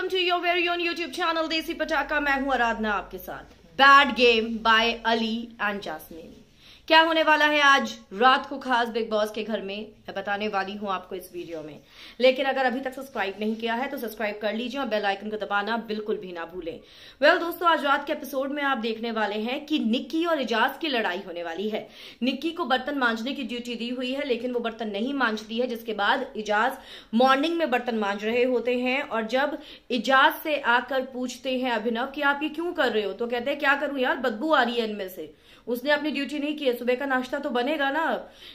welcome to your very own YouTube channel Desi Patakha मैं हूं आराधना आपके साथ bad game by Aly and Jasmin क्या होने वाला है आज रात को खास बिग बॉस के घर में मैं बताने वाली हूं आपको इस वीडियो में लेकिन अगर अभी तक सब्सक्राइब नहीं किया है तो सब्सक्राइब कर लीजिए और बेल आइकन को दबाना बिल्कुल भी ना भूलें वेल well, दोस्तों आज रात के एपिसोड में आप देखने वाले हैं कि निक्की और इजाज की लड़ाई होने वाली है निक्की को बर्तन मांझने की ड्यूटी दी हुई है लेकिन वो बर्तन नहीं मांझती है जिसके बाद इजाज मॉर्निंग में बर्तन मांझ रहे होते हैं और जब इजाज से आकर पूछते हैं अभिनव कि आप ये क्यों कर रहे हो तो कहते हैं क्या करूं यार बदबू आ रही है इनमें से उसने अपनी ड्यूटी नहीं की सुबह का नाश्ता तो बनेगा ना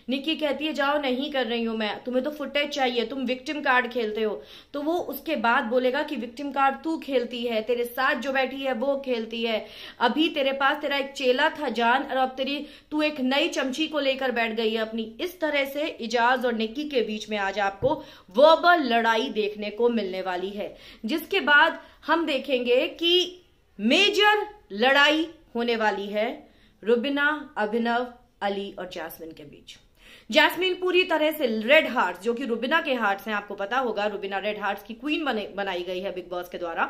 निक्की कहती है जाओ नहीं कर रही हूँ मैं तुम्हें तो फुटेज चाहिए तुम विक्टिम कार्ड खेलते हो तो वो उसके बाद बोलेगा कि विक्टिम कार्ड तू खेलती है तेरे साथ जो बैठी है वो खेलती है अभी तेरे पास तेरा एक चेला था जान और अब तेरी तू एक नई चमची को लेकर बैठ गई है अपनी इस तरह से इजाज और निक्की के बीच में आज आपको वर्बल लड़ाई देखने को मिलने वाली है जिसके बाद हम देखेंगे कि मेजर लड़ाई होने वाली है रुबिना अभिनव अली और जैस्मिन के बीच जैस्मिन पूरी तरह से रेड हार्ट्स जो कि रुबिना के हार्ट्स हैं आपको पता होगा रुबिना रेड हार्ट्स की क्वीन बने, बनाई गई है बिग बॉस के द्वारा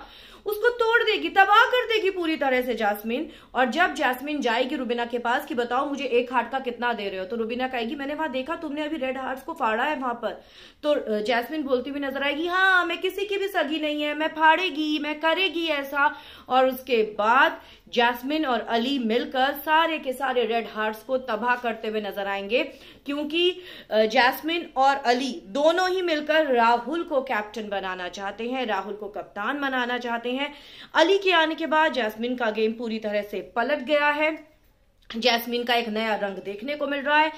उसको तोड़ देगी तबाह कर देगी पूरी तरह से जैस्मिन और जब जैस्मिन जाएगी रुबिना के पास कि बताओ मुझे एक हार्ट का कितना दे रहे हो तो रुबिना कहेगी मैंने वहां देखा तुमने अभी रेड हार्ट को फाड़ा है वहां पर तो जैस्मिन बोलती हुई नजर आएगी हाँ मैं किसी की भी सगी नहीं है मैं फाड़ेगी मैं करेगी ऐसा और उसके बाद जैस्मिन और अली मिलकर सारे के सारे रेड हार्ट्स को तबाह करते हुए नजर आएंगे क्योंकि जैस्मिन और अली दोनों ही मिलकर राहुल को कैप्टन बनाना चाहते हैं राहुल को कप्तान बनाना चाहते हैं अली के आने के बाद जैस्मिन का गेम पूरी तरह से पलट गया है जैस्मिन का एक नया रंग देखने को मिल रहा है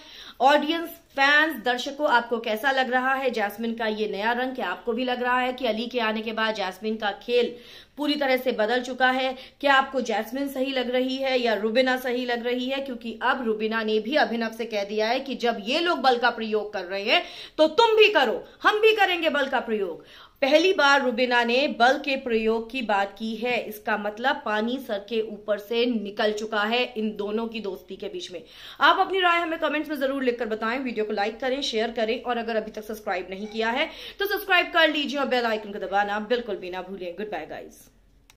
ऑडियंस फैंस दर्शकों आपको कैसा लग रहा है जैस्मिन का ये नया रंग क्या आपको भी लग रहा है कि अली के आने के बाद जैस्मिन का खेल पूरी तरह से बदल चुका है क्या आपको जैस्मिन सही लग रही है या रुबिना सही लग रही है क्योंकि अब रुबिना ने भी अभिनव से कह दिया है कि जब ये लोग बल का प्रयोग कर रहे हैं तो तुम भी करो हम भी करेंगे बल का प्रयोग पहली बार रुबिना ने बल के प्रयोग की बात की है इसका मतलब पानी सर के ऊपर से निकल चुका है इन दोनों की दोस्ती के बीच में आप अपनी राय हमें कमेंट्स में जरूर लिखकर बताएं वीडियो को लाइक करें शेयर करें और अगर अभी तक सब्सक्राइब नहीं किया है तो सब्सक्राइब कर लीजिए और बेल आइकन को दबाना बिल्कुल भी ना भूलें गुड बाय गाइज़